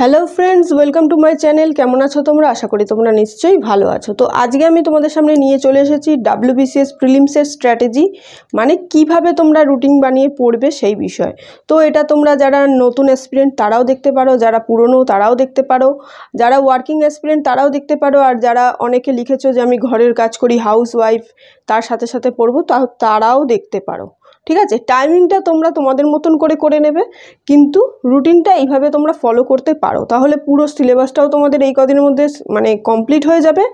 Hello friends welcome to my channel কেমন আছো তোমরা আশা করি তোমরা নিশ্চয়ই ভালো আছো তো আজকে আমি তোমাদের সামনে নিয়ে চলে এসেছি ডাব্লিউবিসিএস প্রিলিমসের স্ট্র্যাটেজি মানে কিভাবে তোমরা রুটিন বানিয়ে পড়বে সেই বিষয় তো এটা তোমরা যারা নতুন অ্যাসপিরিয়েন্ট তারাও দেখতে পারো যারা পুরনো তারাও দেখতে পারো যারা ওয়ার্কিং অ্যাসপিরিয়েন্ট তারাও দেখতে পারো আর যারা অনেকে লিখেছো যে আমি ঘরের কাজ করি হাউস ওয়াইফ তার সাথে সাথে পড়বো তারাও দেখতে পারো ঠিক আছে টাইমিংটা তোমরা তোমাদের মতন করে করে নেবে কিন্তু রুটিনটা এইভাবে তোমরা ফলো করতে পারো তাহলে পুরো সিলেবাসটাও তোমাদের এই কদিনের মধ্যে মানে কমপ্লিট হয়ে যাবে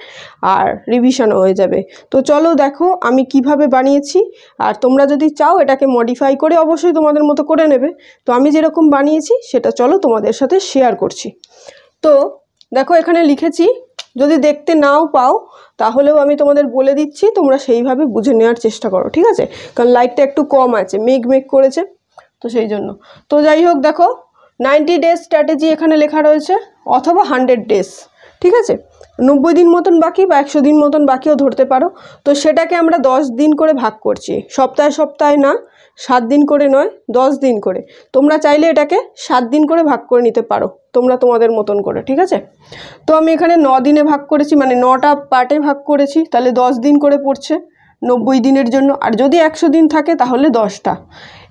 আর রিভিশনও হয়ে যাবে তো চলো দেখো আমি কিভাবে বানিয়েছি আর তোমরা যদি চাও এটাকে মডিফাই করে অবশ্যই তোমাদের মতো করে নেবে তো আমি যেরকম বানিয়েছি সেটা চলো তোমাদের সাথে শেয়ার করছি তো দেখো এখানে লিখেছি যদি দেখতে নাও পাও তাহলেও আমি তোমাদের বলে দিচ্ছি তোমরা সেইভাবে বুঝে নেওয়ার চেষ্টা করো ঠিক আছে কারণ লাইটটা একটু কম আছে মেঘ মেঘ করেছে তো সেই জন্য তো যাই হোক দেখো নাইনটি ডেজ স্ট্র্যাটেজি এখানে লেখা রয়েছে অথবা হান্ড্রেড ডেজ ঠিক আছে নব্বই দিন মতন বাকি বা একশো দিন মতন বাকিও ধরতে পারো তো সেটাকে আমরা দশ দিন করে ভাগ করছি সপ্তাহে সপ্তাহে না সাত দিন করে নয় দশ দিন করে তোমরা চাইলে এটাকে সাত দিন করে ভাগ করে নিতে পারো তোমরা তোমাদের মতন করে ঠিক আছে তো আমি এখানে ন দিনে ভাগ করেছি মানে নটা পার্টে ভাগ করেছি তাহলে দশ দিন করে পড়ছে নব্বই দিনের জন্য আর যদি একশো দিন থাকে তাহলে দশটা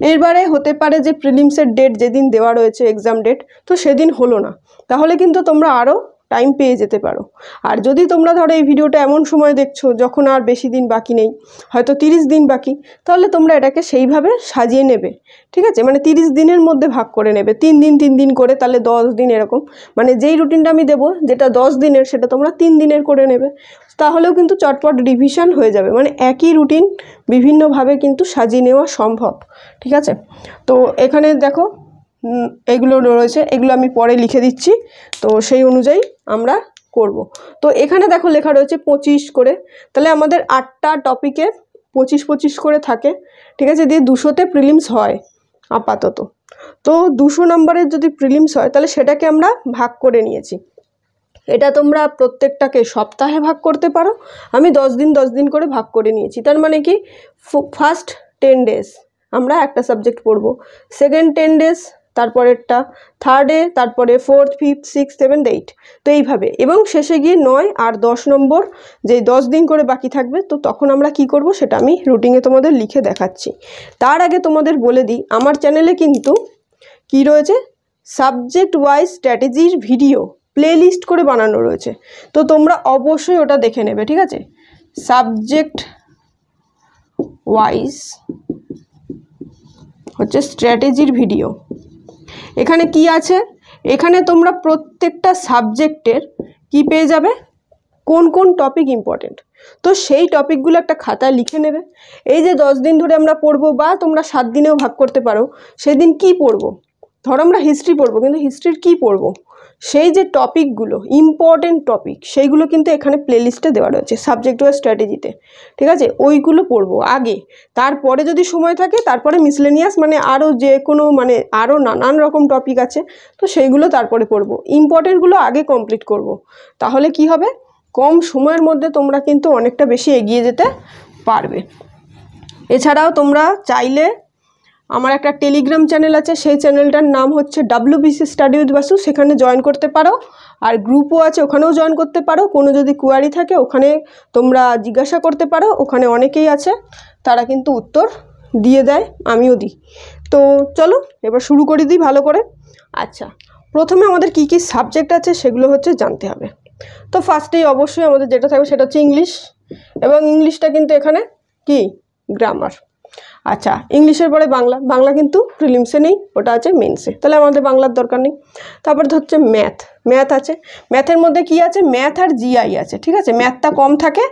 এরবারে হতে পারে যে প্রিলিমসের ডেট যেদিন দেওয়া রয়েছে এক্সাম ডেট তো সেদিন হলো না তাহলে কিন্তু তোমরা আরও টাইম পেয়ে যেতে পারো আর যদি তোমরা ধরো এই ভিডিওটা এমন সময় দেখছো যখন আর বেশি দিন বাকি নেই হয়তো তিরিশ দিন বাকি তাহলে তোমরা এটাকে সেইভাবে সাজিয়ে নেবে ঠিক আছে মানে তিরিশ দিনের মধ্যে ভাগ করে নেবে তিন দিন তিন দিন করে তাহলে দশ দিন এরকম মানে যেই রুটিনটা আমি দেবো যেটা দশ দিনের সেটা তোমরা তিন দিনের করে নেবে তাহলেও কিন্তু চটপট রিভিশন হয়ে যাবে মানে একই রুটিন বিভিন্নভাবে কিন্তু সাজিয়ে নেওয়া সম্ভব ঠিক আছে তো এখানে দেখো এগুলো রয়েছে এগুলো আমি পরে লিখে দিচ্ছি তো সেই অনুযায়ী আমরা করব তো এখানে দেখো লেখা রয়েছে পঁচিশ করে তাহলে আমাদের আটটা টপিকে পঁচিশ পঁচিশ করে থাকে ঠিক আছে দিয়ে দুশোতে প্রিলিমস হয় আপাতত তো দুশো নাম্বারের যদি প্রিলিমস হয় তাহলে সেটাকে আমরা ভাগ করে নিয়েছি এটা তোমরা প্রত্যেকটাকে সপ্তাহে ভাগ করতে পারো আমি দশ দিন দশ দিন করে ভাগ করে নিয়েছি তার মানে কি ফার্স্ট টেন ডেজ আমরা একটা সাবজেক্ট পড়ব সেকেন্ড টেন ডেজ তারপরেরটা থার্ডে তারপরে fourth fifth six seventh eight তো এইভাবে এবং শেষে গিয়ে নয় আর দশ নম্বর যে দশ দিন করে বাকি থাকবে তো তখন আমরা কি করব সেটা আমি রুটিনে তোমাদের লিখে দেখাচ্ছি তার আগে তোমাদের বলে দিই আমার চ্যানেলে কিন্তু কি রয়েছে সাবজেক্ট ওয়াইজ স্ট্র্যাটেজির ভিডিও প্লেলিস্ট করে বানানো রয়েছে তো তোমরা অবশ্যই ওটা দেখে নেবে ঠিক আছে সাবজেক্ট ওয়াইজ হচ্ছে স্ট্র্যাটেজির ভিডিও এখানে কি আছে এখানে তোমরা প্রত্যেকটা সাবজেক্টের কি পেয়ে যাবে কোন কোন টপিক ইম্পর্টেন্ট তো সেই টপিকগুলো একটা খাতায় লিখে নেবে এই যে দশ দিন ধরে আমরা পড়বো বা তোমরা সাত দিনেও ভাগ করতে পারো সেদিন কি পড়বো ধরো আমরা হিস্ট্রি পড়বো কিন্তু হিস্ট্রির কি পড়বো সেই যে টপিকগুলো ইম্পর্টেন্ট টপিক সেইগুলো কিন্তু এখানে প্লেলিস্টে দেওয়া রয়েছে সাবজেক্ট ওয়াইজ স্ট্র্যাটেজিতে ঠিক আছে ওইগুলো পড়বো আগে তারপরে যদি সময় থাকে তারপরে মিসলেনিয়াস মানে আরও যে কোনো মানে আরও নানান রকম টপিক আছে তো সেইগুলো তারপরে পড়বো ইম্পর্টেন্টগুলো আগে কমপ্লিট করব। তাহলে কি হবে কম সময়ের মধ্যে তোমরা কিন্তু অনেকটা বেশি এগিয়ে যেতে পারবে এছাড়াও তোমরা চাইলে আমার একটা টেলিগ্রাম চ্যানেল আছে সেই চ্যানেলটার নাম হচ্ছে W BC study with Basu সেখানে জয়েন করতে পারো আর গ্রুপও আছে ওখানেও জয়েন করতে পারো কোনো যদি কোয়ারি থাকে ওখানে তোমরা জিজ্ঞাসা করতে পারো ওখানে অনেকেই আছে তারা কিন্তু উত্তর দিয়ে দেয় আমিও দিই তো চলো এবার শুরু করে দিই ভালো করে আচ্ছা প্রথমে আমাদের কি কি সাবজেক্ট আছে সেগুলো হচ্ছে জানতে হবে তো ফার্স্টেই অবশ্যই আমাদের যেটা থাকবে সেটা হচ্ছে ইংলিশ এবং ইংলিশটা কিন্তু এখানে কি গ্রামার আচ্ছা ইংলিশের পরে বাংলা বাংলা কিন্তু প্রিলিমসে নেই ওটা আছে মেন্সে তাহলে আমাদের বাংলার দরকার নেই তারপর হচ্ছে ম্যাথ ম্যাথ আছে ম্যাথের মধ্যে কি আছে ম্যাথ আর জিআই আছে ঠিক আছে ম্যাথটা কম থাকে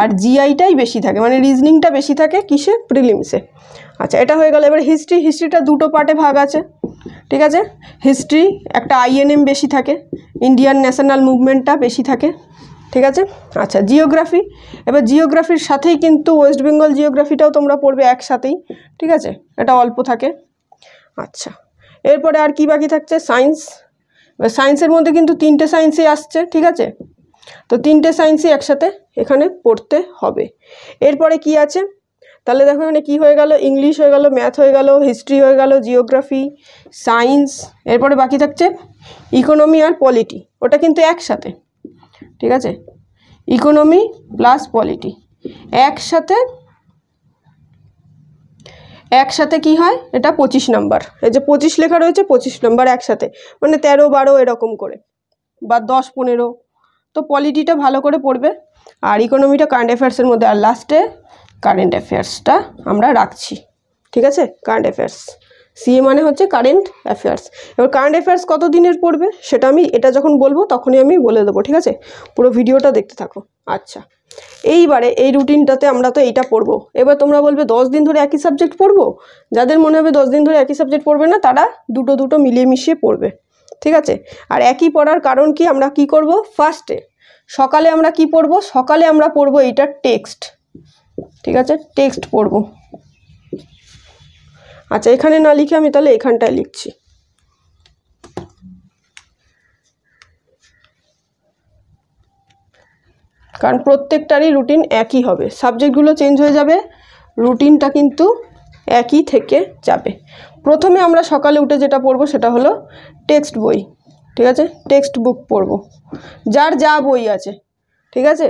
আর জিআইটাই বেশি থাকে মানে রিজনিংটা বেশি থাকে কিসে প্রিলিমসে আচ্ছা এটা হয়ে গেল এবার হিস্ট্রি হিস্ট্রিটা দুটো পার্টে ভাগ আছে ঠিক আছে হিস্ট্রি একটা আইএনএম বেশি থাকে ইন্ডিয়ান ন্যাশনাল মুভমেন্টটা বেশি থাকে ঠিক আছে আচ্ছা জিওগ্রাফি এবার জিওগ্রাফির সাথেই কিন্তু ওয়েস্ট বেঙ্গল জিওগ্রাফিটাও তোমরা পড়বে একসাথেই ঠিক আছে এটা অল্প থাকে আচ্ছা এরপরে আর কি বাকি থাকছে সায়েন্স এবার সায়েন্সের মধ্যে কিন্তু তিনটে সায়েন্সই আসছে ঠিক আছে তো তিনটে সায়েন্সই একসাথে এখানে পড়তে হবে এরপরে কি আছে তাহলে দেখো এখানে কী হয়ে গেল ইংলিশ হয়ে গেল ম্যাথ হয়ে গেল হিস্ট্রি হয়ে গেল জিওগ্রাফি সায়েন্স এরপরে বাকি থাকছে ইকোনমি আর পলিটি ওটা কিন্তু একসাথে ঠিক আছে ইকোনমি প্লাস পলিটি একসাথে একসাথে কি হয় এটা পঁচিশ নাম্বার এই যে পঁচিশ লেখা রয়েছে পঁচিশ নাম্বার একসাথে মানে তেরো বারো এরকম করে বা দশ পনেরো তো পলিটিটা ভালো করে পড়বে আর ইকোনমিটা কারেন্ট অ্যাফেয়ার্সের মধ্যে আর লাস্টে কারেন্ট অ্যাফেয়ার্সটা আমরা রাখছি ঠিক আছে কারেন্ট অ্যাফেয়ার্স সিএ মানে হচ্ছে কারেন্ট অ্যাফেয়ার্স এবার কারেন্ট অ্যাফেয়ার্স কত দিনের পড়বে সেটা আমি এটা যখন বলবো তখনই আমি বলে দেবো ঠিক আছে পুরো ভিডিওটা দেখতে থাকো আচ্ছা এইবারে এই রুটিনটাতে আমরা তো এইটা পড়বো এবার তোমরা বলবে দশ দিন ধরে একই সাবজেক্ট পড়বো যাদের মনে হবে দশ দিন ধরে একই সাবজেক্ট পড়বে না তারা দুটো দুটো মিলিয়ে মিশিয়ে পড়বে ঠিক আছে আর একই পড়ার কারণ কি আমরা কি করব ফার্স্টে সকালে আমরা কি পড়ব সকালে আমরা পড়ব এইটার টেক্সট ঠিক আছে টেক্সট পড়বো আচ্ছা এখানে না লিখে আমি তাহলে এখানটায় লিখছি কারণ প্রত্যেকটারই রুটিন একই হবে সাবজেক্টগুলো চেঞ্জ হয়ে যাবে রুটিনটা কিন্তু একই থেকে যাবে প্রথমে আমরা সকালে উঠে যেটা পড়ব সেটা হলো টেক্সট বই ঠিক আছে টেক্সট বুক পড়ব যার যা বই আছে ঠিক আছে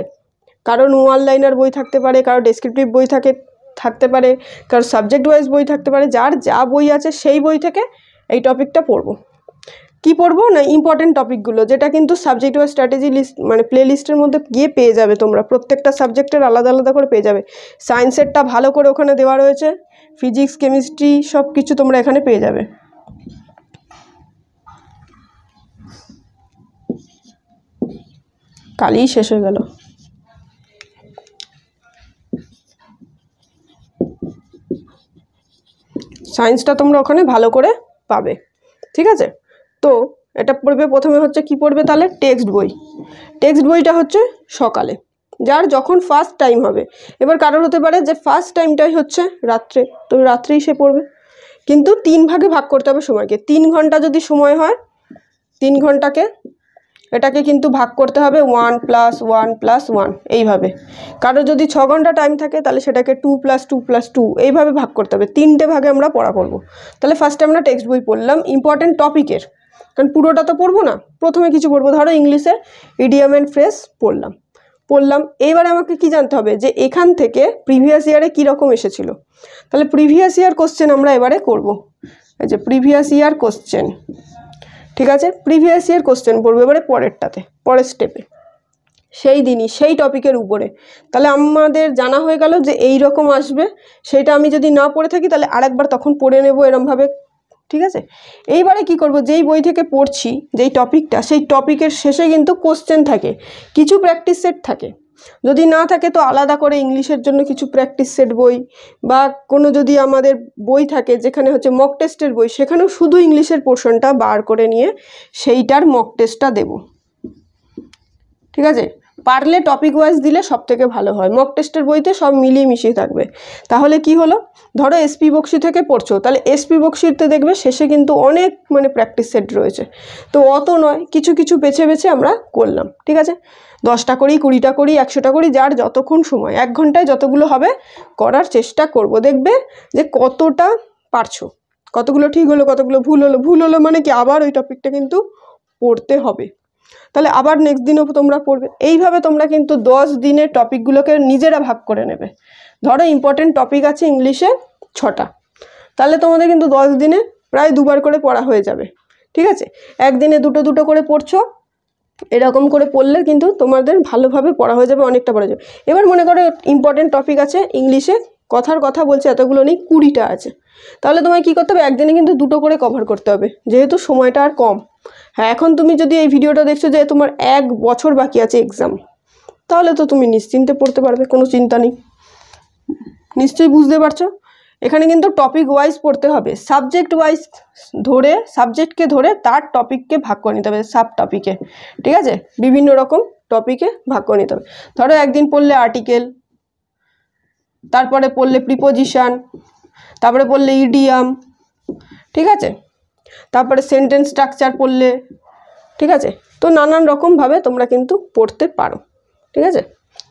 কারণ ওয়ান লাইনার বই থাকতে পারে কারো ডেসক্রিপটিভ বই থাকে থাকতে পারে কারো সাবজেক্ট ওয়াইজ বই থাকতে পারে যার যা বই আছে সেই বই থেকে এই টপিকটা পড়বো কি পড়বো না ইম্পর্টেন্ট টপিকগুলো যেটা কিন্তু সাবজেক্ট ওয়াইজ স্ট্র্যাটেজি লিস্ট মানে প্লে লিস্টের মধ্যে গিয়ে পেয়ে যাবে তোমরা প্রত্যেকটা সাবজেক্টের আলাদা আলাদা করে পেয়ে যাবে সায়েন্সেরটা ভালো করে ওখানে দেওয়া রয়েছে ফিজিক্স কেমিস্ট্রি সব কিছু তোমরা এখানে পেয়ে যাবে কালই শেষ হয়ে গেল সায়েন্সটা তোমরা ওখানে ভালো করে পাবে ঠিক আছে তো এটা পড়বে প্রথমে হচ্ছে কি পড়বে তাহলে টেক্সট বই টেক্সট বইটা হচ্ছে সকালে যার যখন ফার্স্ট টাইম হবে এবার কারোর হতে পারে যে ফার্স্ট টাইমটাই হচ্ছে রাত্রে তো রাত্রেই সে পড়বে কিন্তু তিন ভাগে ভাগ করতে হবে সময়কে তিন ঘন্টা যদি সময় হয় তিন ঘন্টাকে এটাকে কিন্তু ভাগ করতে হবে one plus one plus one এইভাবে কারো যদি ছ ঘন্টা টাইম থাকে তাহলে সেটাকে two plus two plus two এইভাবে ভাগ করতে হবে তিনটে ভাগে আমরা পড়া করব তাহলে ফার্স্টে আমরা টেক্সট বই পড়লাম ইম্পর্ট্যান্ট টপিকের কারণ পুরোটা তো পড়বো না প্রথমে কিছু পড়বো ধরো ইংলিশে ইডিয়াম অ্যান্ড ফ্রেস পড়লাম পড়লাম এইবারে আমাকে কি জানতে হবে যে এখান থেকে প্রিভিয়াস ইয়ারে কীরকম এসেছিলো তাহলে প্রিভিয়াস ইয়ার কোশ্চেন আমরা এবারে করব এই যে প্রিভিয়াস ইয়ার কোশ্চেন ঠিক আছে প্রিভিয়াস ইয়ার কোশ্চেন পড়বে এবারে পরেরটাতে পরের স্টেপে সেই দিনই সেই টপিকের উপরে তাহলে আমাদের জানা হয়ে গেল যে এই রকম আসবে সেটা আমি যদি না পড়ে থাকি তাহলে আরেকবার তখন পড়ে নেব এরমভাবে ঠিক আছে এইবারে কি করব যেই বই থেকে পড়ছি যেই টপিকটা সেই টপিকের শেষে কিন্তু কোশ্চেন থাকে কিছু প্র্যাকটিস সেট থাকে যদি না থাকে তো আলাদা করে ইংলিশের জন্য কিছু প্র্যাকটিস সেট বই বা কোনো যদি আমাদের বই থাকে যেখানে হচ্ছে মক টেস্টের বই সেখানেও শুধু ইংলিশের পোর্শনটা বার করে নিয়ে সেইটার মক টেস্টটা দেব ঠিক আছে পারলে টপিক ওয়াইজ দিলে সব থেকে ভালো হয় মক টেস্টের বইতে সব মিলিয়ে মিশিয়ে থাকবে তাহলে কি হলো ধরো এসপি বক্সি থেকে পড়ছো তাহলে এসপি বক্সিতে দেখবে শেষে কিন্তু অনেক মানে প্র্যাকটিস সেট রয়েছে তো অত নয় কিছু কিছু বেছে বেছে আমরা করলাম ঠিক আছে দশটা করি কুড়িটা করি একশোটা করি যার যতক্ষণ সময় এক ঘন্টায় যতগুলো হবে করার চেষ্টা করব দেখবে যে কতটা পারছো কতগুলো ঠিক হলো কতগুলো ভুল হলো ভুল হলো মানে কি আবার ওই টপিকটা কিন্তু পড়তে হবে তাহলে আবার নেক্সট দিনও তোমরা পড়বে এইভাবে তোমরা কিন্তু দশ দিনের টপিকগুলোকে নিজেরা ভাগ করে নেবে ধরো ইম্পর্টেন্ট টপিক আছে ইংলিশে ছটা তাহলে তোমাদের কিন্তু দশ দিনে প্রায় দুবার করে পড়া হয়ে যাবে ঠিক আছে একদিনে দুটো দুটো করে পড়ছো এরকম করে পড়লে কিন্তু তোমাদের ভালোভাবে পড়া হয়ে যাবে অনেকটা পড়া যাবে এবার মনে করো ইম্পর্টেন্ট টপিক আছে ইংলিশে কথার কথা বলছে এতগুলো নেই কুড়িটা আছে তাহলে তোমায় কী করতে হবে একদিনে কিন্তু দুটো করে কভার করতে হবে যেহেতু সময়টা আর কম হ্যাঁ এখন তুমি যদি এই ভিডিওটা দেখছো যে তোমার এক বছর বাকি আছে এক্সাম তাহলে তো তুমি নিশ্চিন্তে পড়তে পারবে কোনো চিন্তা নেই নিশ্চয়ই বুঝতে পারছো এখানে কিন্তু টপিক ওয়াইজ পড়তে হবে সাবজেক্ট ওয়াইজ ধরে সাবজেক্টকে ধরে তার টপিককে ভাগ করে নিতে হবে সাব টপিকে ঠিক আছে বিভিন্ন রকম টপিকে ভাগ করে নিতে হবে ধরো একদিন পড়লে আর্টিকেল তারপরে পড়লে প্রিপোজিশান তারপরে পড়লে ইডিয়াম ঠিক আছে তারপরে সেন্টেন্স স্ট্রাকচার পড়লে ঠিক আছে তো নানান রকমভাবে তোমরা কিন্তু পড়তে পারো ঠিক আছে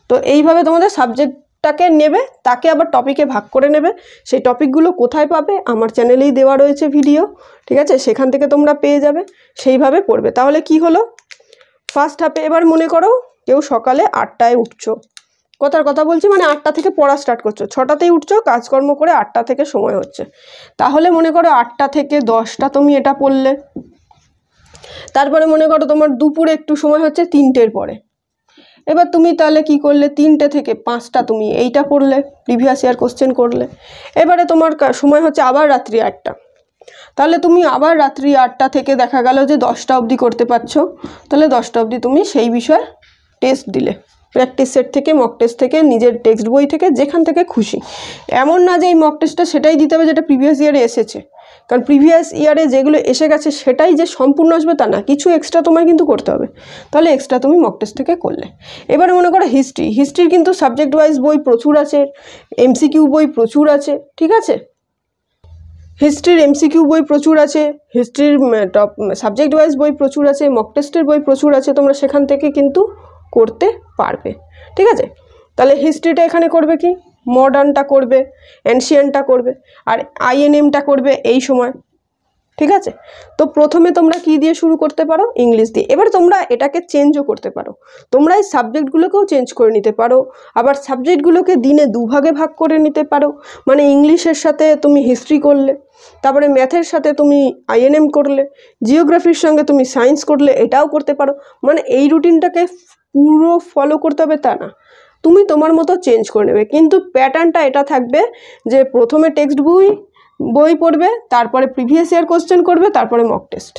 তো এইভাবে তোমাদের সাবজেক্টটাকে নেবে তাকে আবার টপিকে ভাগ করে নেবে সেই টপিকগুলো কোথায় পাবে আমার চ্যানেলেই দেওয়া রয়েছে ভিডিও ঠিক আছে সেখান থেকে তোমরা পেয়ে যাবে সেইভাবে পড়বে তাহলে কি হলো ফার্স্ট হাফে এবার মনে করো কেউ সকালে আটটায় উঠছো কথার কথা বলছি মানে আটটা থেকে পড়া স্টার্ট করছো ছটাতেই উঠছো কাজকর্ম করে আটটা থেকে সময় হচ্ছে তাহলে মনে করো আটটা থেকে দশটা তুমি এটা পড়লে তারপরে মনে করো তোমার দুপুরে একটু সময় হচ্ছে তিনটের পরে এবার তুমি তাহলে কি করলে তিনটে থেকে পাঁচটা তুমি এইটা পড়লে প্রিভিয়াস ইয়ার কোশ্চেন করলে এবারে তোমার সময় হচ্ছে আবার রাত্রি আটটা তাহলে তুমি আবার রাত্রি আটটা থেকে দেখা গেল যে দশটা অবধি করতে পারছো তাহলে দশটা অবধি তুমি সেই বিষয়ে টেস্ট দিলে প্র্যাকটিস সেট থেকে মক টেস্ট থেকে নিজের টেক্সট বই থেকে যেখান থেকে খুশি এমন না যে এই মক টেস্টটা সেটাই দিতে হবে যেটা প্রিভিয়াস ইয়ারে এসেছে কারণ প্রিভিয়াস ইয়ারে যেগুলো এসে গেছে সেটাই যে সম্পূর্ণ আসবে তা না কিছু এক্সট্রা তোমায় কিন্তু করতে হবে তাহলে এক্সট্রা তুমি মক টেস্ট থেকে করলে এবারে মনে করো হিস্ট্রি হিস্ট্রির কিন্তু সাবজেক্ট ওয়াইজ বই প্রচুর আছে এমসিকিউ বই প্রচুর আছে ঠিক আছে হিস্ট্রির এমসিকিউ বই প্রচুর আছে হিস্ট্রির টপ সাবজেক্ট ওয়াইজ বই প্রচুর আছে মক টেস্টের বই প্রচুর আছে তোমরা সেখান থেকে কিন্তু করতে পারবে ঠিক আছে তাহলে হিস্ট্রিটা এখানে করবে কি মডার্নটা করবে অ্যানশিয়ানটা করবে আর আইএনএমটা করবে এই সময় ঠিক আছে তো প্রথমে তোমরা কি দিয়ে শুরু করতে পারো ইংলিশ দিয়ে এবার তোমরা এটাকে চেঞ্জও করতে পারো তোমরা এই সাবজেক্টগুলোকেও চেঞ্জ করে নিতে পারো আবার সাবজেক্টগুলোকে দিনে দুভাগে ভাগ করে নিতে পারো মানে ইংলিশের সাথে তুমি হিস্ট্রি করলে তারপরে ম্যাথের সাথে তুমি আইএনএম করলে জিওগ্রাফির সঙ্গে তুমি সায়েন্স করলে এটাও করতে পারো মানে এই রুটিনটাকে পুরো ফলো করতে হবে তা না তুমি তোমার মতো চেঞ্জ করে নেবে কিন্তু প্যাটার্নটা এটা থাকবে যে প্রথমে টেক্সট বই বই পড়বে তারপরে প্রিভিয়াস ইয়ার কোশ্চেন করবে তারপরে মক টেস্ট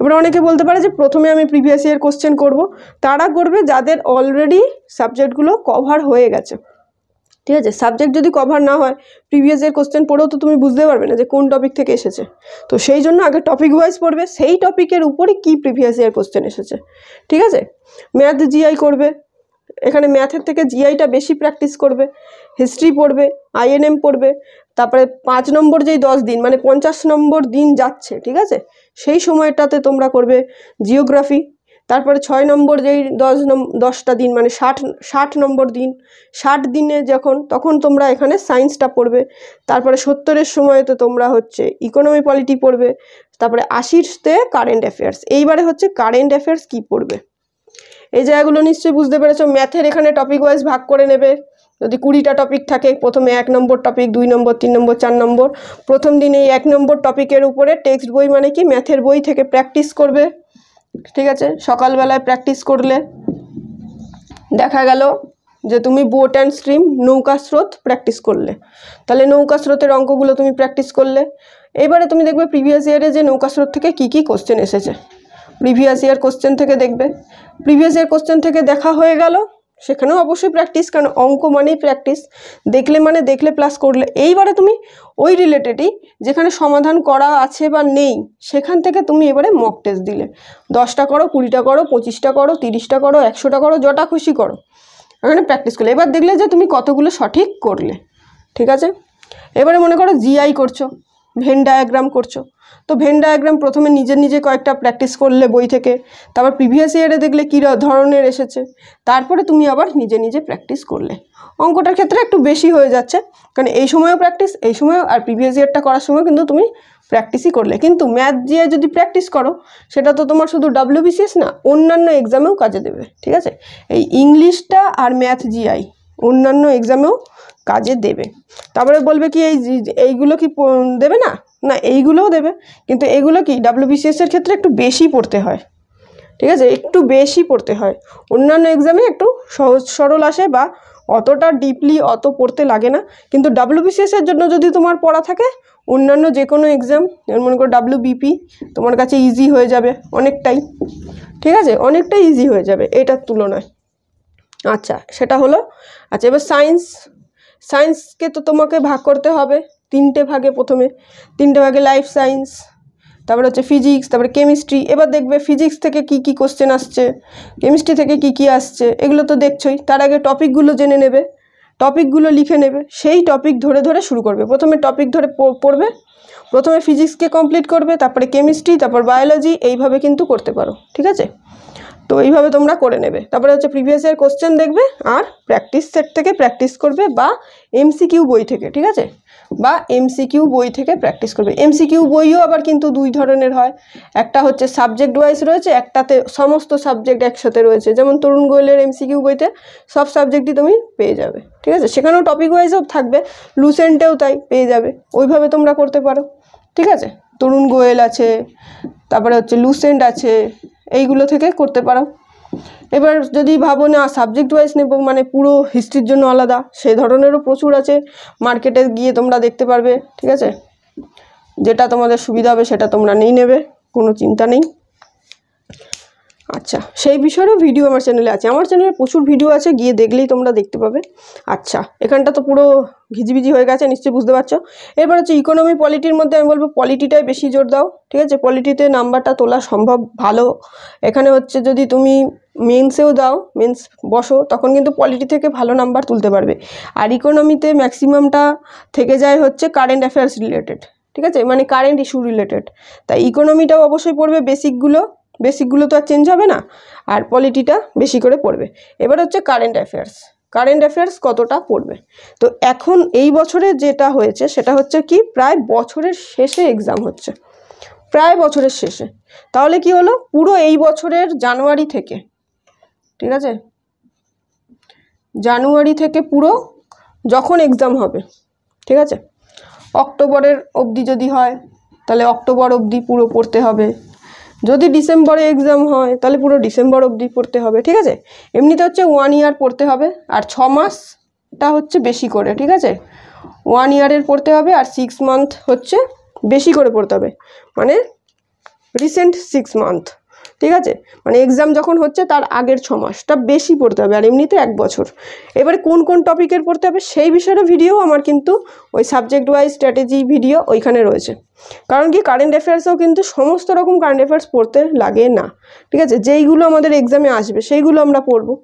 এবার অনেকে বলতে পারে যে প্রথমে আমি প্রিভিয়াস ইয়ার কোশ্চেন করব তারা করবে যাদের অলরেডি সাবজেক্টগুলো কভার হয়ে গেছে ঠিক আছে সাবজেক্ট যদি কভার না হয় প্রিভিয়াস ইয়ার কোশ্চেন পড়েও তো তুমি বুঝতে পারবে না যে কোন টপিক থেকে এসেছে তো সেই জন্য আগে টপিক ওয়াইজ পড়বে সেই টপিকের উপরে কি প্রিভিয়াস ইয়ার কোশ্চেন এসেছে ঠিক আছে ম্যাথ জিআই করবে এখানে ম্যাথের থেকে জিআইটা বেশি প্র্যাকটিস করবে হিস্ট্রি পড়বে আইএনএম পড়বে তারপরে পাঁচ নম্বর যেই দশ দিন মানে পঞ্চাশ নম্বর দিন যাচ্ছে ঠিক আছে সেই সময়টাতে তোমরা করবে জিওগ্রাফি তারপরে ছয় নম্বর যেই দশ দশটা দিন মানে ষাট ষাট নম্বর দিন ষাট দিনে যখন তখন তোমরা এখানে সায়েন্সটা পড়বে তারপরে সত্তরের সময়তে তোমরা হচ্ছে ইকোনমি পলিটি পড়বে তারপরে আশিরতে কারেন্ট অ্যাফেয়ার্স এইবারে হচ্ছে কারেন্ট অ্যাফেয়ার্স কী পড়বে এই জায়গাগুলো নিশ্চয়ই বুঝতে পেরেছো ম্যাথের এখানে টপিক ওয়াইজ ভাগ করে নেবে যদি কুড়িটা টপিক থাকে প্রথমে এক নম্বর টপিক দুই নম্বর তিন নম্বর চার নম্বর প্রথম দিন এই এক নম্বর টপিকের উপরে টেক্সট বই মানে কি ম্যাথের বই থেকে প্র্যাকটিস করবে ঠিক আছে সকালবেলায় প্র্যাকটিস করলে দেখা গেল যে তুমি বোট অ্যান্ড স্ট্রিম নৌকা স্রোত প্র্যাকটিস করলে তাহলে নৌকা স্রোতের অঙ্কগুলো তুমি প্র্যাকটিস করলে এবারে তুমি দেখবে প্রিভিয়াস ইয়ারে যে নৌকা স্রোত থেকে কি কি কোশ্চেন এসেছে প্রিভিয়াস ইয়ার কোশ্চেন থেকে দেখবে প্রিভিয়াস ইয়ার কোশ্চেন থেকে দেখা হয়ে গেল সেখানেও অবশ্যই প্র্যাকটিস কারণ অঙ্ক মানেই প্র্যাকটিস দেখলে মানে দেখলে প্লাস করলে এইবারে তুমি ওই রিলেটেডই যেখানে সমাধান করা আছে বা নেই সেখান থেকে তুমি এবারে মক টেস্ট দিলে দশটা করো কুড়িটা করো পঁচিশটা করো তিরিশটা করো একশোটা করো যটা খুশি করো এখানে প্র্যাকটিস করলে এবার দেখলে যে তুমি কতগুলো সঠিক করলে ঠিক আছে এবারে মনে করো জিআই করছো ভেন ডায়াগ্রাম করছো তো ভেন ডায়াগ্রাম প্রথমে নিজে নিজে কয়েকটা প্র্যাকটিস করলে বই থেকে তারপর প্রিভিয়াস ইয়ারে দেখলে কী ধরনের এসেছে তারপরে তুমি আবার নিজে নিজে প্র্যাকটিস করলে অঙ্কটার ক্ষেত্রে একটু বেশি হয়ে যাচ্ছে কারণ এই সময়ও প্র্যাকটিস এই সময়ও আর প্রিভিয়াস ইয়ারটা করার সময় কিন্তু তুমি প্র্যাকটিসই করলে কিন্তু ম্যাথ দিয়ে যদি প্র্যাকটিস করো সেটা তো তোমার শুধু ডাব্লিউবিসিএস না অন্যান্য এক্সামেও কাজে দেবে ঠিক আছে এই ইংলিশটা আর ম্যাথ জিআই অন্যান্য এক্সামেও কাজে দেবে তারপরে বলবে কি এই এইগুলো কি দেবে না না এইগুলোও দেবে কিন্তু এগুলো কি ডাব্লিউবিসিএসের ক্ষেত্রে একটু বেশি পড়তে হয় ঠিক আছে একটু বেশি পড়তে হয় অন্যান্য এক্সামে একটু সহজ সরল আসে বা অতটা ডিপলি অত পড়তে লাগে না কিন্তু ডাব্লিউবিসিএসের জন্য যদি তোমার পড়া থাকে অন্যান্য যে কোনো এক্সাম যেমন মনে করো ডাব্লিউবিপি তোমার কাছে ইজি হয়ে যাবে অনেকটাই ঠিক আছে অনেকটাই ইজি হয়ে যাবে এটার তুলনায় আচ্ছা সেটা হলো আচ্ছা এবার সায়েন্স সায়েন্সকে তো তোমাকে ভাগ করতে হবে তিনটে ভাগে প্রথমে তিনটে ভাগে লাইফ সায়েন্স তারপরে হচ্ছে ফিজিক্স তারপরে কেমিস্ট্রি এবার দেখবে ফিজিক্স থেকে কি কি কোশ্চেন আসছে কেমিস্ট্রি থেকে কি কি আসছে এগুলো তো দেখছই তার আগে টপিকগুলো জেনে নেবে টপিকগুলো লিখে নেবে সেই টপিক ধরে ধরে শুরু করবে প্রথমে টপিক ধরে পড়বে প্রথমে ফিজিক্সকে কমপ্লিট করবে তারপরে কেমিস্ট্রি তারপর বায়োলজি এইভাবে কিন্তু করতে পারো ঠিক আছে তো এইভাবে তোমরা করে নেবে তারপরে হচ্ছে প্রিভিয়াস ইয়ার কোশ্চেন দেখবে আর প্র্যাকটিস সেট থেকে প্র্যাকটিস করবে বা এমসিকিউ বই থেকে ঠিক আছে বা এমসিকিউ বই থেকে প্র্যাকটিস করবে এমসিকিউ বইও আবার কিন্তু দুই ধরনের হয় একটা হচ্ছে সাবজেক্ট ওয়াইজ রয়েছে একটাতে সমস্ত সাবজেক্ট একসাথে রয়েছে যেমন তরুণ গোয়েলের এমসিকিউ বইতে সব সাবজেক্টই তুমি পেয়ে যাবে ঠিক আছে সেখানেও টপিক ওয়াইজও থাকবে লুসেন্টেও তাই পেয়ে যাবে ওইভাবে তোমরা করতে পারো ঠিক আছে তরুণ গোয়েল আছে তারপরে হচ্ছে লুসেন্ট আছে এইগুলো থেকে করতে পারো এবার যদি ভাবো না সাবজেক্ট ওয়াইজ নেব মানে পুরো হিস্ট্রির জন্য আলাদা সেই ধরনেরও প্রচুর আছে মার্কেটে গিয়ে তোমরা দেখতে পারবে ঠিক আছে যেটা তোমাদের সুবিধা হবে সেটা তোমরা নিয়ে নেবে কোনো চিন্তা নেই আচ্ছা সেই বিষয়েও ভিডিও আমার চ্যানেলে আছে আমার চ্যানেলে প্রচুর ভিডিও আছে গিয়ে দেখলেই তোমরা দেখতে পাবে আচ্ছা এখানটা তো পুরো ঘিজিভিজি হয়ে গেছে নিশ্চয়ই বুঝতে পারছো এরপর হচ্ছে ইকোনমি পলিটির মধ্যে আমি বলবো পলিটিটাই বেশি জোর দাও ঠিক আছে পলিটিতে নাম্বারটা তোলা সম্ভব ভালো এখানে হচ্ছে যদি তুমি মেন্সেও দাও মেন্স বসো তখন কিন্তু পলিটি থেকে ভালো নাম্বার তুলতে পারবে আর ইকোনমিতে ম্যাক্সিমামটা থেকে যায় হচ্ছে কারেন্ট অ্যাফেয়ার্স রিলেটেড ঠিক আছে মানে কারেন্ট ইস্যু রিলেটেড তাই ইকোনমিটাও অবশ্যই পড়বে বেসিকগুলো বেসিকগুলো তো আর চেঞ্জ হবে না আর পলিটিটা বেশি করে পড়বে এবার হচ্ছে কারেন্ট অ্যাফেয়ার্স কারেন্ট অ্যাফেয়ার্স কতটা পড়বে তো এখন এই বছরে যেটা হয়েছে সেটা হচ্ছে কি প্রায় বছরের শেষে এক্সাম হচ্ছে প্রায় বছরের শেষে তাহলে কি হলো পুরো এই বছরের জানুয়ারি থেকে ঠিক আছে জানুয়ারি থেকে পুরো যখন এক্সাম হবে ঠিক আছে অক্টোবরের অবধি যদি হয় তাহলে অক্টোবর অবধি পুরো পড়তে হবে যদি ডিসেম্বরে এক্সাম হয় তাহলে পুরো ডিসেম্বর অবধি পড়তে হবে ঠিক আছে এমনিতে হচ্ছে ওয়ান ইয়ার পড়তে হবে আর ছ মাসটা হচ্ছে বেশি করে ঠিক আছে ওয়ান ইয়ারের পড়তে হবে আর সিক্স মান্থ হচ্ছে বেশি করে পড়তে হবে মানে রিসেন্ট সিক্স মান্থ ঠিক আছে মানে এক্সাম যখন হচ্ছে তার আগের ছ মাসটা বেশি পড়তে হবে আর এমনিতে এক বছর এবারে কোন কোন টপিকের পড়তে হবে সেই বিষয়ের ভিডিও আমার কিন্তু ওই সাবজেক্ট ওয়াইজ স্ট্র্যাটেজি ভিডিও ওইখানে রয়েছে কারণ কি কারেন্ট অ্যাফেয়ার্সও কিন্তু সমস্ত রকম কারেন্ট অ্যাফেয়ার্স পড়তে লাগে না ঠিক আছে যেইগুলো আমাদের এক্সামে আসবে সেইগুলো আমরা পড়বো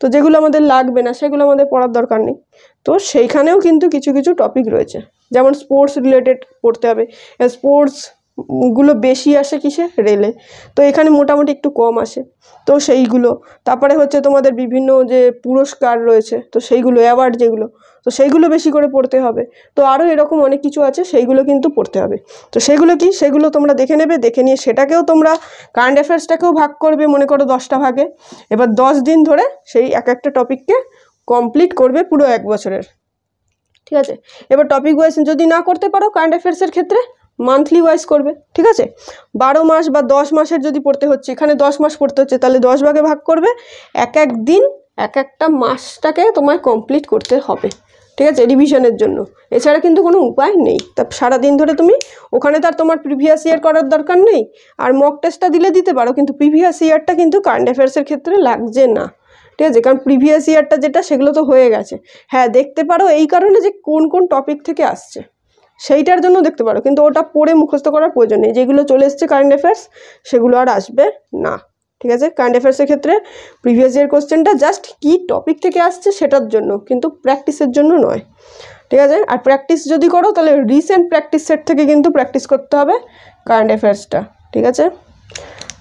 তো যেগুলো আমাদের লাগবে না সেগুলো আমাদের পড়ার দরকার নেই তো সেইখানেও কিন্তু কিছু কিছু টপিক রয়েছে যেমন স্পোর্টস রিলেটেড পড়তে হবে স্পোর্টস গুলো বেশি আসে কিসে রেলে তো এখানে মোটামুটি একটু কম আসে তো সেইগুলো তারপরে হচ্ছে তোমাদের বিভিন্ন যে পুরস্কার রয়েছে তো সেইগুলো অ্যাওয়ার্ড যেগুলো তো সেইগুলো বেশি করে পড়তে হবে তো আরও এরকম অনেক কিছু আছে সেইগুলো কিন্তু পড়তে হবে তো সেগুলো কি সেগুলো তোমরা দেখে নেবে দেখে নিয়ে সেটাকেও তোমরা কারেন্ট অ্যাফেয়ার্সটাকেও ভাগ করবে মনে করো দশটা ভাগে এবার দশ দিন ধরে সেই এক একটা টপিককে কমপ্লিট করবে পুরো এক বছরের ঠিক আছে এবার টপিক ওয়াইজ যদি না করতে পারো কারেন্ট অ্যাফেয়ার্সের ক্ষেত্রে মান্থলি ওয়াইজ করবে ঠিক আছে বারো মাস বা দশ মাসের যদি পড়তে হচ্ছে এখানে দশ মাস পড়তে হচ্ছে তাহলে দশ ভাগে ভাগ করবে এক এক দিন এক একটা মাসটাকে তোমায় কমপ্লিট করতে হবে ঠিক আছে রিভিশনের জন্য এছাড়া কিন্তু কোনো উপায় নেই তা সারাদিন ধরে তুমি ওখানে তার তোমার প্রিভিয়াস ইয়ার করার দরকার নেই আর মক টেস্টটা দিলে দিতে পারো কিন্তু প্রিভিয়াস ইয়ারটা কিন্তু কারেন্ট অ্যাফেয়ার্সের ক্ষেত্রে লাগছে না ঠিক আছে কারণ প্রিভিয়াস ইয়ারটা যেটা সেগুলো তো হয়ে গেছে হ্যাঁ দেখতে পারো এই কারণে যে কোন কোন টপিক থেকে আসছে সেইটার জন্য দেখতে পারো কিন্তু ওটা পড়ে মুখস্থ করার প্রয়োজন নেই যেগুলো চলে এসছে কারেন্ট অ্যাফেয়ার্স সেগুলো আর আসবে না ঠিক আছে কারেন্ট অ্যাফেয়ার্সের ক্ষেত্রে প্রিভিয়াস ইয়ার কোয়েশ্চেনটা জাস্ট কি টপিক থেকে আসছে সেটার জন্য কিন্তু প্র্যাকটিসের জন্য নয় ঠিক আছে আর প্র্যাকটিস যদি করো তাহলে রিসেন্ট প্র্যাকটিস সেট থেকে কিন্তু প্র্যাকটিস করতে হবে কারেন্ট অ্যাফেয়ার্সটা ঠিক আছে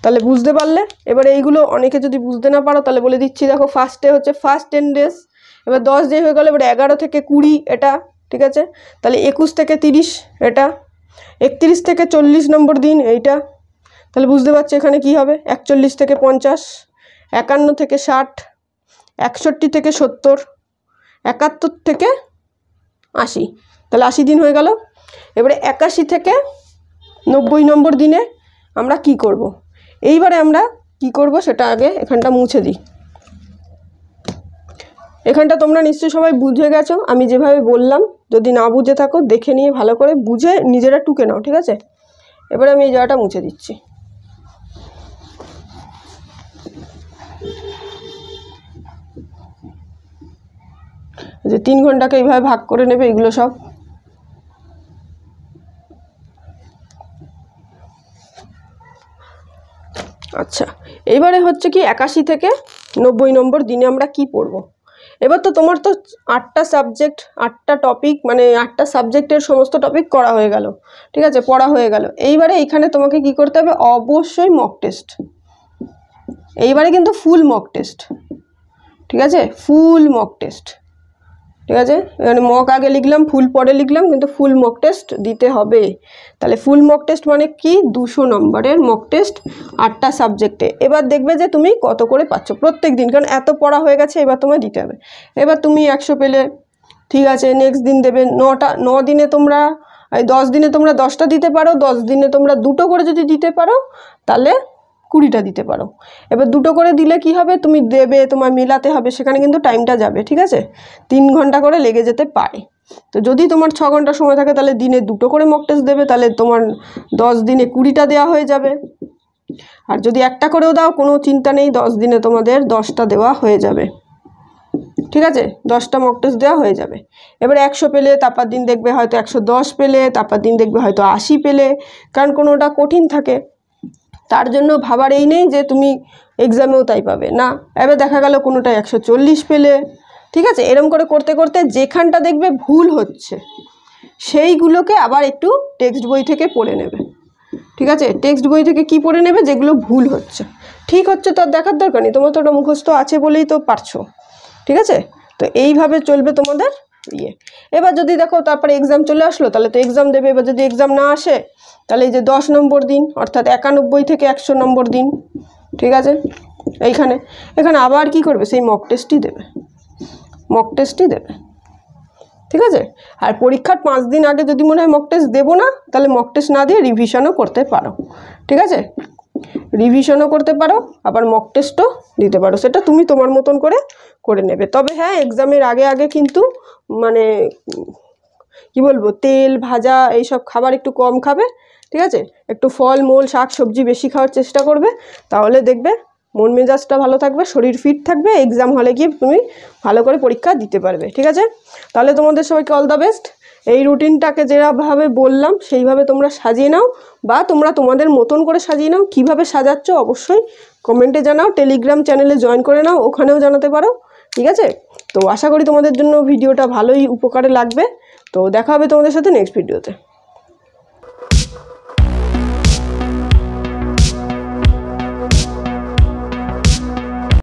তাহলে বুঝতে পারলে এবারে এইগুলো অনেকে যদি বুঝতে না পারো তাহলে বলে দিচ্ছি দেখো ফার্স্টে হচ্ছে ফার্স্ট টেন ডেজ এবার দশ ডে হয়ে গেলো এবার এগারো থেকে কুড়ি এটা ঠিক আছে তাহলে একুশ থেকে তিরিশ এটা একত্রিশ থেকে চল্লিশ নম্বর দিন এইটা তাহলে বুঝতে পারছি এখানে কি হবে একচল্লিশ থেকে পঞ্চাশ একান্ন থেকে ষাট একষট্টি থেকে সত্তর একাত্তর থেকে আশি তাহলে আশি দিন হয়ে গেল এবারে একাশি থেকে নব্বই নম্বর দিনে আমরা কি করব। এইবারে আমরা কি করব সেটা আগে এখানটা মুছে দিই এখানটা তোমরা নিশ্চয়ই সবাই বুঝে গেছো আমি যেভাবে বললাম যদি না বুঝে থাকো দেখে নিয়ে ভালো করে বুঝে নিজেরা টুকে নাও ঠিক আছে এবার আমি এই জায়গাটা মুছে দিচ্ছি যে তিন ঘন্টাকে এইভাবে ভাগ করে নেবে এগুলো সব আচ্ছা এইবারে হচ্ছে কি একাশি থেকে নব্বই নম্বর দিনে আমরা কি পড়বো এবার তো তোমার তো আটটা সাবজেক্ট আটটা টপিক মানে আটটা সাবজেক্টের সমস্ত টপিক করা হয়ে গেল ঠিক আছে পড়া হয়ে গেল এইবারে এখানে তোমাকে কি করতে হবে অবশ্যই মক টেস্ট এইবারে কিন্তু ফুল মক টেস্ট ঠিক আছে ফুল মক টেস্ট ঠিক আছে এখানে মক আগে লিখলাম ফুল পরে লিখলাম কিন্তু ফুল মক টেস্ট দিতে হবে তাহলে ফুল মক টেস্ট মানে কি দুশো নম্বরের মক টেস্ট আটটা সাবজেক্টে এবার দেখবে যে তুমি কত করে পাচ্ছ প্রত্যেক দিন কারণ এত পড়া হয়ে গেছে এবার তোমায় দিতে হবে এবার তুমি একশো পেলে ঠিক আছে নেক্সট দিন দেবে নটা ন দিনে তোমরা দশ দিনে তোমরা দশটা দিতে পারো দশ দিনে তোমরা দুটো করে যদি দিতে পারো তাহলে কুড়িটা দিতে পারো এবার দুটো করে দিলে কি হবে তুমি দেবে তোমার মেলাতে হবে সেখানে কিন্তু টাইমটা যাবে ঠিক আছে তিন ঘন্টা করে লেগে যেতে পারে তো যদি তোমার ছ ঘন্টা সময় থাকে তাহলে দিনে দুটো করে মক টেস্ট দেবে তাহলে তোমার দশ দিনে কুড়িটা দেওয়া হয়ে যাবে আর যদি একটা করেও দাও কোনো চিন্তা নেই দশ দিনে তোমাদের দশটা দেওয়া হয়ে যাবে ঠিক আছে দশটা মক টেস্ট দেওয়া হয়ে যাবে এবার একশো পেলে তারপর দিন দেখবে হয়তো একশো দশ পেলে তারপর দিন দেখবে হয়তো আশি পেলে কারণ কোনোটা কঠিন থাকে তার জন্য ভাবার এই নেই যে তুমি এক্সামেও তাই পাবে না এবার দেখা গেল কোনোটা একশো চল্লিশ পেলে ঠিক আছে এরম করে করতে করতে যেখানটা দেখবে ভুল হচ্ছে সেইগুলোকে আবার একটু টেক্সট বই থেকে পড়ে নেবে ঠিক আছে টেক্সট বই থেকে কি পড়ে নেবে যেগুলো ভুল হচ্ছে ঠিক হচ্ছে তো আর দেখার দরকার নেই তোমার তো ওটা মুখস্থ আছে বলেই তো পারছো ঠিক আছে তো এইভাবে চলবে তোমাদের ইয়ে এবার যদি দেখো তারপরে এক্সাম চলে আসলো তাহলে তো এক্সাম দেবে এবার যদি এক্সাম না আসে তাহলে এই যে দশ নম্বর দিন অর্থাৎ একানব্বই থেকে একশো নম্বর দিন ঠিক আছে এইখানে এখানে আবার কি করবে সেই মক টেস্টই দেবে মক টেস্টই দেবে ঠিক আছে আর পরীক্ষার পাঁচ দিন আগে যদি মনে হয় মক টেস্ট দেবো না তাহলে মক টেস্ট না দিয়ে রিভিশনও করতে পারো ঠিক আছে রিভিশনও করতে পারো আবার মক টেস্টও দিতে পারো সেটা তুমি তোমার মতন করে করে নেবে তবে হ্যাঁ এক্সামের আগে আগে কিন্তু মানে কি বলবো তেল ভাজা এইসব খাবার একটু কম খাবে ঠিক আছে একটু ফল মূল শাক সবজি বেশি খাওয়ার চেষ্টা করবে তাহলে দেখবে মন মেজাজটা ভালো থাকবে শরীর ফিট থাকবে এক্সাম হলে গিয়ে তুমি ভালো করে পরীক্ষা দিতে পারবে ঠিক আছে তাহলে তোমাদের সবাইকে অল দ্য বেস্ট এই রুটিনটাকে যেভাবে বললাম সেইভাবে তোমরা সাজিয়ে নাও বা তোমরা তোমাদের মতন করে সাজিয়ে নাও কীভাবে সাজাচ্ছ অবশ্যই কমেন্টে জানাও টেলিগ্রাম চ্যানেলে জয়েন করে নাও ওখানেও জানাতে পারো ঠিক আছে তো আশা করি তোমাদের জন্য ভিডিওটা ভালোই উপকারে লাগবে তো দেখা হবে তোমাদের সাথে নেক্সট ভিডিওতে